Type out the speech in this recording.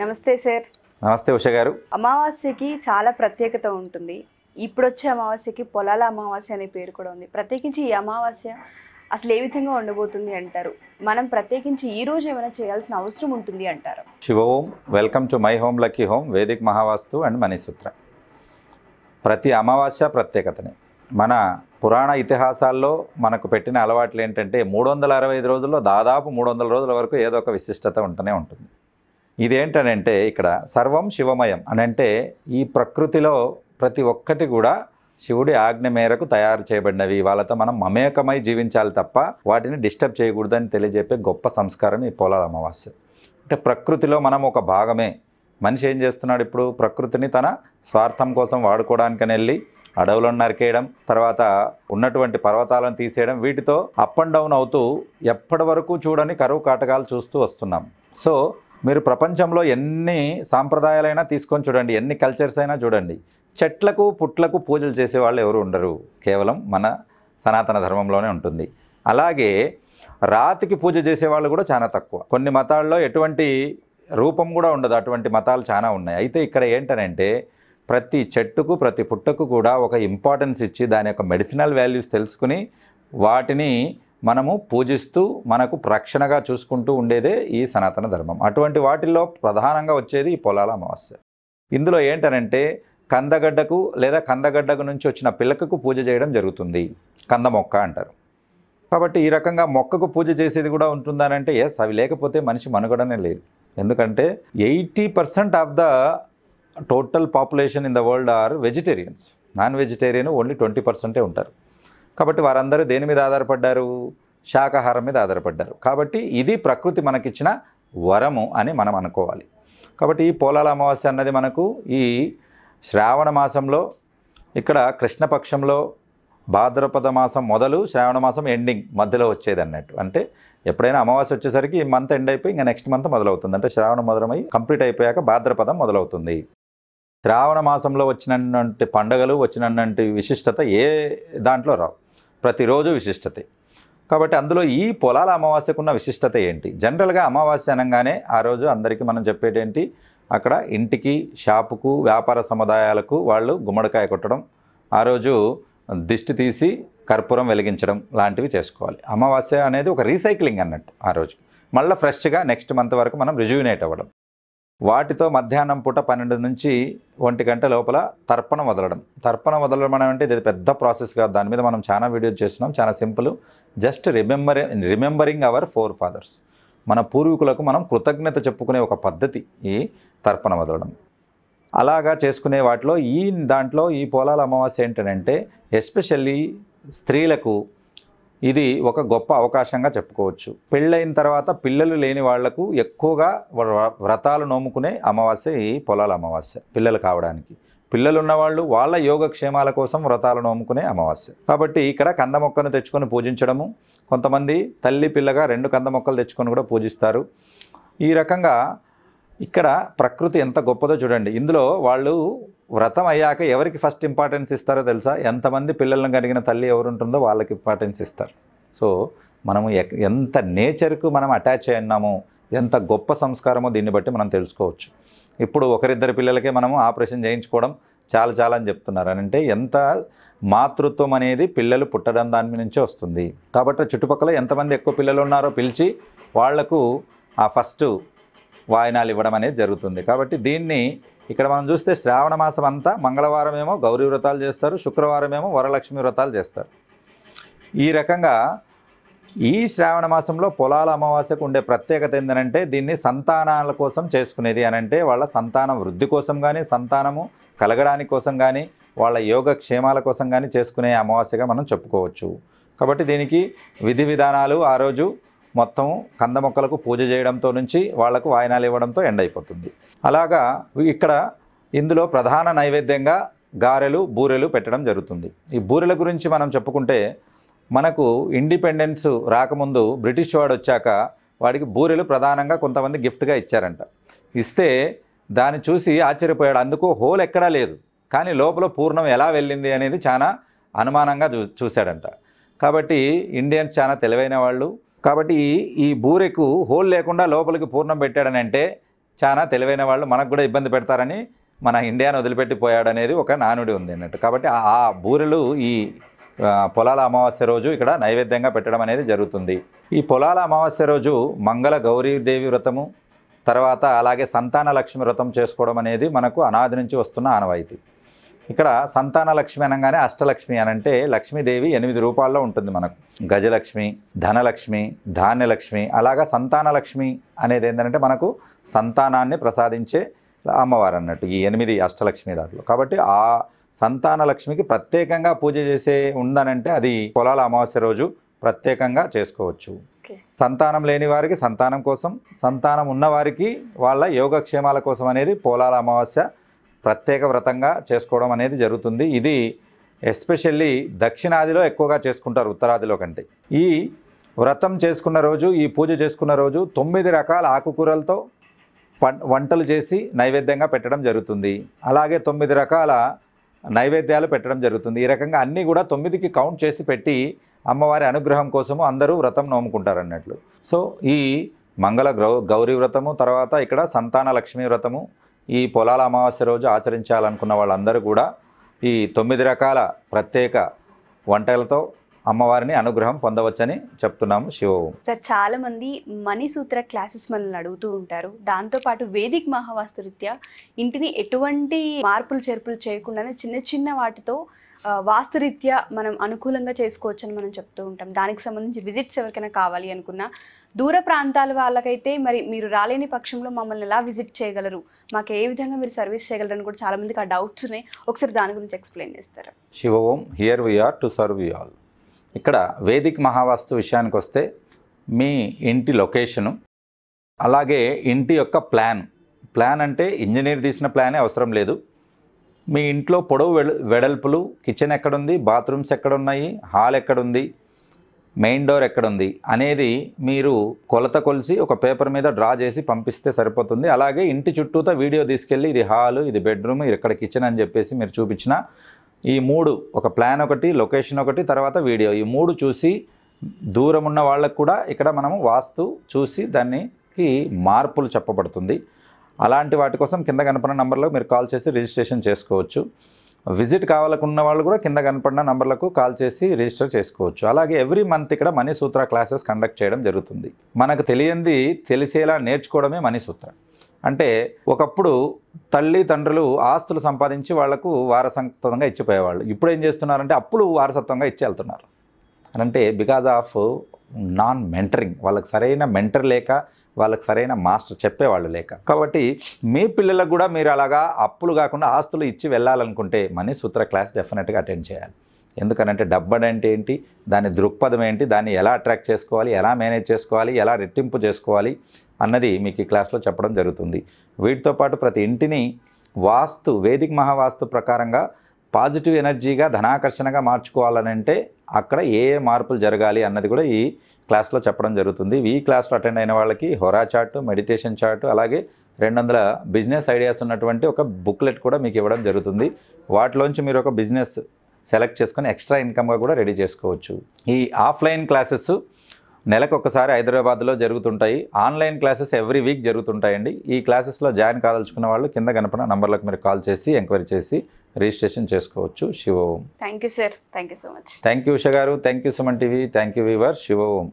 నమస్తే సార్ నమస్తే ఉష గారు అమావాస్యకి చాలా ప్రత్యేకత ఉంటుంది ఇప్పుడు వచ్చే అమావాస్యకి పొలాల అమావాస్య అనే పేరు కూడా ఉంది ప్రత్యేకించి ఈ అమావాస్య అసలు ఏ విధంగా ఉండబోతుంది అంటారు మనం ప్రత్యేకించి ఈ రోజు ఏమైనా చేయాల్సిన అవసరం ఉంటుంది అంటారు Shivom welcome to my home lucky home Vedic Mahavastu and మణిసూత్ర ప్రతి అమావాస్య ప్రత్యేకతనే మన పురాణ ఇతిహాసాల్లో మనకు పెట్టిన అలవాట్లు ఏంటంటే మూడు వందల అరవై రోజుల్లో దాదాపు మూడు వందల రోజుల వరకు ఏదో ఒక విశిష్టత ఉంటూనే ఉంటుంది ఇదేంటనంటే ఇక్కడ సర్వం శివమయం అని అంటే ఈ ప్రకృతిలో ప్రతి ఒక్కటి కూడా శివుడి ఆజ్ఞ మేరకు తయారు చేయబడినవి వాళ్ళతో మనం మమేకమై జీవించాలి తప్ప వాటిని డిస్టర్బ్ చేయకూడదని తెలియజెప్పే గొప్ప సంస్కారం ఈ పోలాల అమావాస్య అంటే ప్రకృతిలో మనం ఒక భాగమే మనిషి ఏం చేస్తున్నాడు ఇప్పుడు ప్రకృతిని తన స్వార్థం కోసం వాడుకోవడానికని వెళ్ళి అడవులను నరికేయడం తర్వాత ఉన్నటువంటి పర్వతాలను తీసేయడం వీటితో అప్ అండ్ డౌన్ అవుతూ ఎప్పటి వరకు చూడని కరువు కాటకాలు చూస్తూ వస్తున్నాం సో మీరు ప్రపంచంలో ఎన్ని సాంప్రదాయాలైనా తీసుకొని చూడండి ఎన్ని కల్చర్స్ అయినా చూడండి చెట్లకు పుట్లకు పూజలు చేసేవాళ్ళు ఎవరు ఉండరు కేవలం మన సనాతన ధర్మంలోనే ఉంటుంది అలాగే రాతికి పూజ చేసేవాళ్ళు కూడా చాలా తక్కువ కొన్ని మతాల్లో ఎటువంటి రూపం కూడా ఉండదు అటువంటి మతాలు చాలా ఉన్నాయి అయితే ఇక్కడ ఏంటనంటే ప్రతి చెట్టుకు ప్రతి పుట్టకు కూడా ఒక ఇంపార్టెన్స్ ఇచ్చి దాని యొక్క మెడిసినల్ వాల్యూస్ తెలుసుకుని వాటిని మనము పూజిస్తూ మనకు రక్షణగా చూసుకుంటూ ఉండేదే ఈ సనాతన ధర్మం అటువంటి వాటిల్లో ప్రధానంగా వచ్చేది ఈ పొలాల అమావాస్య ఇందులో ఏంటనంటే కందగడ్డకు లేదా కందగడ్డకు నుంచి వచ్చిన పిల్లకకు పూజ చేయడం జరుగుతుంది కంద మొక్క అంటారు కాబట్టి ఈ రకంగా మొక్కకు పూజ చేసేది కూడా ఉంటుందనంటే ఎస్ అవి లేకపోతే మనిషి మనుగడనే లేదు ఎందుకంటే eighty percent of the total population in the world are vegetarians non vegetarian only twenty పర్సెంటే ఉంటారు కాబట్టి వారందరూ దేని మీద ఆధారపడ్డారు శాకాహారం మీద ఆధారపడ్డారు కాబట్టి ఇది ప్రకృతి మనకిచ్చిన వరము అని మనం అనుకోవాలి కాబట్టి ఈ పోలాల అమావాస్య అన్నది మనకు ఈ శ్రావణ మాసంలో ఇక్కడ కృష్ణపక్షంలో భాద్రపద మాసం మొదలు శ్రావణ మాసం ఎండింగ్ మధ్యలో వచ్చేది అన్నట్టు అంటే ఎప్పుడైనా అమావాస్య వచ్చేసరికి ఈ మంత్ ఎండ్ అయిపోయి ఇంకా నెక్స్ట్ మంత్ మొదలవుతుంది అంటే శ్రావణ మొదలమై కంప్లీట్ అయిపోయాక భాద్రపదం మొదలవుతుంది శ్రావణ మాసంలో వచ్చినటువంటి పండగలు వచ్చినటువంటి విశిష్టత ఏ దాంట్లో రావు ప్రతిరోజు విశిష్టత కాబట్టి అందులో ఈ పొలాల అమావాస్యకున్న విశిష్టత ఏంటి జనరల్గా అమావాస్య అనగానే ఆ రోజు అందరికీ మనం చెప్పేటేంటి అక్కడ ఇంటికి షాపుకు వ్యాపార సముదాయాలకు వాళ్ళు గుమ్మడికాయ కొట్టడం ఆ రోజు దిష్టి తీసి కర్పూరం వెలిగించడం లాంటివి చేసుకోవాలి అమావాస్య అనేది ఒక రీసైక్లింగ్ అన్నట్టు ఆ రోజు మళ్ళీ ఫ్రెష్గా నెక్స్ట్ మంత్ వరకు మనం రిజ్యూనేట్ అవ్వడం వాటితో మధ్యాహ్నం పూట పన్నెండు నుంచి ఒంటి గంట లోపల తర్పణ వదలడం తర్పణ వదలడం అంటే ఇది పెద్ద ప్రాసెస్ కాదు దాని మీద మనం చాలా వీడియోస్ చేస్తున్నాం చాలా simple just remember remembering our forefathers మన పూర్వీకులకు మనం కృతజ్ఞత చెప్పుకునే ఒక పద్ధతి ఈ తర్పణ వదలడం అలాగా చేసుకునే వాటిలో ఈ దాంట్లో ఈ పొలాల అమావాస్య ఏంటంటే ఎస్పెషల్లీ స్త్రీలకు ఇది ఒక గొప్ప అవకాశంగా చెప్పుకోవచ్చు పెళ్ళైన తర్వాత పిల్లలు లేని వాళ్లకు ఎక్కువగా వ్రతాలు నోముకునే అమావాస్య ఈ పొలాల అమావాస్య పిల్లలు కావడానికి పిల్లలు ఉన్నవాళ్ళు వాళ్ళ యోగక్షేమాల కోసం వ్రతాలు నోముకునే అమావాస్య కాబట్టి ఇక్కడ కంద మొక్కను తెచ్చుకొని పూజించడము కొంతమంది తల్లి పిల్లగా రెండు కంద మొక్కలు తెచ్చుకొని కూడా పూజిస్తారు ఈ రకంగా ఇక్కడ ప్రకృతి ఎంత గొప్పదో చూడండి ఇందులో వాళ్ళు వ్రతం అయ్యాక ఎవరికి ఫస్ట్ ఇంపార్టెన్స్ ఇస్తారో తెలుసా ఎంతమంది పిల్లలను కడిగిన తల్లి ఎవరుంటుందో వాళ్ళకి ఇంపార్టెన్స్ ఇస్తారు సో మనము ఎంత నేచర్కు మనం అటాచ్ అయినాము ఎంత గొప్ప సంస్కారమో దీన్ని బట్టి మనం తెలుసుకోవచ్చు ఇప్పుడు ఒకరిద్దరు పిల్లలకే మనము ఆపరేషన్ చేయించుకోవడం చాలా చాలా అని చెప్తున్నారు అని అంటే ఎంత మాతృత్వం అనేది పిల్లలు పుట్టడం దాని నుంచే వస్తుంది కాబట్టి చుట్టుపక్కల ఎంతమంది ఎక్కువ పిల్లలు ఉన్నారో పిలిచి వాళ్లకు ఆ ఫస్ట్ వాయనాలు ఇవ్వడం అనేది జరుగుతుంది కాబట్టి దీన్ని ఇక్కడ మనం చూస్తే శ్రావణ మాసం అంతా మంగళవారం ఏమో గౌరీ వ్రతాలు చేస్తారు శుక్రవారం ఏమో వరలక్ష్మి వ్రతాలు చేస్తారు ఈ రకంగా ఈ శ్రావణ మాసంలో పొలాల అమావాస్యకు ఉండే ప్రత్యేకత ఏంటంటే దీన్ని సంతానాల కోసం చేసుకునేది అనంటే వాళ్ళ సంతానం వృద్ధి కోసం కానీ సంతానము కలగడానికి కోసం కానీ వాళ్ళ యోగ క్షేమాల కోసం కానీ చేసుకునే అమావాస్యగా మనం చెప్పుకోవచ్చు కాబట్టి దీనికి విధి విధానాలు ఆ రోజు మొత్తం కంద మొక్కలకు పూజ చేయడంతో నుంచి వాళ్లకు వాయినాలు ఇవ్వడంతో ఎండ్ అయిపోతుంది అలాగా ఇక్కడ ఇందులో ప్రధాన నైవేద్యంగా గారెలు బూరెలు పెట్టడం జరుగుతుంది ఈ బూరెల గురించి మనం చెప్పుకుంటే మనకు ఇండిపెండెన్స్ రాకముందు బ్రిటిష్ వాడు వచ్చాక వాడికి బూరెలు ప్రధానంగా కొంతమంది గిఫ్ట్గా ఇచ్చారంట ఇస్తే దాన్ని చూసి ఆశ్చర్యపోయాడు అందుకు హోల్ ఎక్కడా లేదు కానీ లోపల పూర్ణం ఎలా వెళ్ళింది అనేది చాలా అనుమానంగా చూ చూశాడంట కాబట్టి ఇండియన్స్ చాలా తెలివైన వాళ్ళు కాబట్టి ఈ బూరెకు హోల్ లేకుండా లోపలికి పూర్ణం పెట్టాడని అంటే చాలా తెలివైన వాళ్ళు మనకు కూడా ఇబ్బంది పెడతారని మన ఇండియాను వదిలిపెట్టిపోయాడు అనేది ఒక నానుడి ఉంది అన్నట్టు కాబట్టి ఆ బూరెలు ఈ పొలాల అమావాస్య రోజు ఇక్కడ నైవేద్యంగా పెట్టడం అనేది జరుగుతుంది ఈ పొలాల అమావాస్య రోజు మంగళ గౌరీదేవి వ్రతము తర్వాత అలాగే సంతాన లక్ష్మి వ్రతం చేసుకోవడం అనేది మనకు అనాది నుంచి వస్తున్న ఆనవాయితీ ఇక్కడ సంతాన లక్ష్మి అనగానే అష్టలక్ష్మి అనంటే లక్ష్మీదేవి ఎనిమిది రూపాల్లో ఉంటుంది మనకు గజలక్ష్మి ధనలక్ష్మి ధాన్యలక్ష్మి అలాగా సంతాన లక్ష్మి అనేది ఏంటంటే మనకు సంతానాన్ని ప్రసాదించే అమ్మవారు అన్నట్టు ఈ ఎనిమిది అష్టలక్ష్మి దాంట్లో కాబట్టి ఆ సంతాన లక్ష్మికి ప్రత్యేకంగా పూజ చేసే ఉందనంటే అది పొలాల అమావాస్య రోజు ప్రత్యేకంగా చేసుకోవచ్చు సంతానం లేని వారికి సంతానం కోసం సంతానం ఉన్నవారికి వాళ్ళ యోగక్షేమాల కోసం అనేది పోలాల అమావాస్య ప్రత్యేక వ్రతంగా చేసుకోవడం అనేది జరుగుతుంది ఇది ఎస్పెషల్లీ దక్షిణాదిలో ఎక్కువగా చేసుకుంటారు ఉత్తరాదిలో కంటే ఈ వ్రతం చేసుకున్న రోజు ఈ పూజ చేసుకున్న రోజు తొమ్మిది రకాల ఆకుకూరలతో వంటలు చేసి నైవేద్యంగా పెట్టడం జరుగుతుంది అలాగే తొమ్మిది రకాల నైవేద్యాలు పెట్టడం జరుగుతుంది ఈ రకంగా అన్నీ కూడా తొమ్మిదికి కౌంట్ చేసి పెట్టి అమ్మవారి అనుగ్రహం కోసము అందరూ వ్రతం నోముకుంటారు అన్నట్లు సో ఈ మంగళ గౌరీ వ్రతము తర్వాత ఇక్కడ సంతాన లక్ష్మీ వ్రతము ఈ పొలాల అమావాస్య రోజు ఆచరించాలనుకున్న వాళ్ళందరూ కూడా ఈ తొమ్మిది రకాల ప్రత్యేక వంటలతో అమ్మవారిని అనుగ్రహం పొందవచ్చని చెప్తున్నాము శివ సార్ చాలా మంది మణిసూత్ర క్లాసెస్ మనల్ని అడుగుతూ ఉంటారు దాంతోపాటు వేదిక మహావాస్తు రీత్యా ఇంటిని ఎటువంటి మార్పులు చేర్పులు చేయకుండానే చిన్న చిన్న వాటితో వాస్తురీత్యా మనం అనుకూలంగా చేసుకోవచ్చు అని మనం చెప్తూ ఉంటాం దానికి సంబంధించి విజిట్స్ ఎవరికైనా కావాలి అనుకున్నా దూర ప్రాంతాల వాళ్ళకైతే మరి మీరు రాలేని పక్షంలో మమ్మల్ని ఎలా విజిట్ చేయగలరు మాకు ఏ విధంగా మీరు సర్వీస్ చేయగలరు అని కూడా చాలామందికి ఆ డౌట్స్ ఉన్నాయి ఒకసారి దాని గురించి ఎక్స్ప్లెయిన్ చేస్తారు Shiva Om here we are to serve you all ఇక్కడ వేదిక్ మహావాస్తు విషయానికి వస్తే మీ ఇంటి లొకేషను అలాగే ఇంటి యొక్క ప్లాన్ ప్లాన్ అంటే ఇంజనీర్ తీసిన ప్లానే అవసరం లేదు మీ ఇంట్లో పొడవు వెడల్పులు కిచెన్ ఎక్కడుంది బాత్రూమ్స్ ఎక్కడున్నాయి హాల్ ఎక్కడుంది మెయిన్ డోర్ ఎక్కడుంది అనేది మీరు కొలత కొలిసి ఒక పేపర్ మీద డ్రా చేసి పంపిస్తే సరిపోతుంది అలాగే ఇంటి చుట్టూతో వీడియో తీసుకెళ్ళి ఇది హాల్ ఇది బెడ్రూమ్ ఇది ఇక్కడ కిచెన్ అని చెప్పేసి మీరు చూపించిన ఈ మూడు ఒక ప్లాన్ ఒకటి లొకేషన్ ఒకటి తర్వాత వీడియో ఈ మూడు చూసి దూరం ఉన్న వాళ్ళకు కూడా ఇక్కడ మనము వాస్తు చూసి దానికి మార్పులు చెప్పబడుతుంది అలాంటి వాటి కోసం కింద కనపడిన నంబర్లో మీరు కాల్ చేసి రిజిస్ట్రేషన్ చేసుకోవచ్చు విజిట్ కావాలకున్న వాళ్ళు కూడా కింద కనపడిన నంబర్లకు కాల్ చేసి రిజిస్టర్ చేసుకోవచ్చు అలాగే ఎవ్రీ మంత్ ఇక్కడ మనీ సూత్ర క్లాసెస్ కండక్ట్ చేయడం జరుగుతుంది మనకు తెలియంది తెలిసేలా నేర్చుకోవడమే మనీ సూత్ర అంటే ఒకప్పుడు తల్లి తండ్రులు ఆస్తులు సంపాదించి వాళ్లకు వారసత్వంగా ఇచ్చిపోయేవాళ్ళు ఇప్పుడు ఏం చేస్తున్నారంటే అప్పులు వారసత్వంగా ఇచ్చి వెళ్తున్నారు అంటే బికాజ్ ఆఫ్ నాన్ మెంటరింగ్ వాళ్ళకి సరైన మెంటర్ లేక వాళ్ళకి సరైన మాస్టర్ చెప్పేవాళ్ళు లేక కాబట్టి మీ పిల్లలకు కూడా మీరు అలాగా అప్పులు కాకుండా ఆస్తులు ఇచ్చి వెళ్ళాలనుకుంటే మనీ సూత్ర క్లాస్ డెఫినెట్గా అటెండ్ చేయాలి ఎందుకనంటే డబ్బు అంటే ఏంటి దాని దృక్పథం ఏంటి దాన్ని ఎలా అట్రాక్ట్ చేసుకోవాలి ఎలా మేనేజ్ చేసుకోవాలి ఎలా రెట్టింపు చేసుకోవాలి అన్నది మీకు ఈ క్లాస్లో చెప్పడం జరుగుతుంది వీటితో పాటు ప్రతి ఇంటిని వాస్తు వేదిక మహావాస్తు ప్రకారంగా పాజిటివ్ ఎనర్జీగా ధనాకర్షణగా మార్చుకోవాలనంటే అక్కడ ఏ ఏ మార్పులు జరగాలి అన్నది కూడా ఈ క్లాస్లో చెప్పడం జరుగుతుంది ఈ క్లాస్లో అటెండ్ అయిన వాళ్ళకి హొరా చాటు మెడిటేషన్ చాటు అలాగే రెండు వందల బిజినెస్ ఐడియాస్ ఉన్నటువంటి ఒక బుక్లెట్ కూడా మీకు ఇవ్వడం జరుగుతుంది వాటిలోంచి మీరు ఒక బిజినెస్ సెలెక్ట్ చేసుకొని ఎక్స్ట్రా ఇన్కమ్గా కూడా రెడీ చేసుకోవచ్చు ఈ ఆఫ్లైన్ క్లాసెస్ నెలకు ఒకసారి హైదరాబాద్లో జరుగుతుంటాయి ఆన్లైన్ క్లాసెస్ ఎవ్రీ వీక్ జరుగుతుంటాయండి ఈ క్లాసెస్లో జాయిన్ కాదలుచుకున్న వాళ్ళు కింద కనపన నంబర్లకు మీరు కాల్ చేసి ఎంక్వైరీ చేసి రిజిస్ట్రేషన్ చేసుకోవచ్చు Shiva Om thank you sir thank you so much thank you Usha garu thank you Suman TV thank you viewer Shiva Om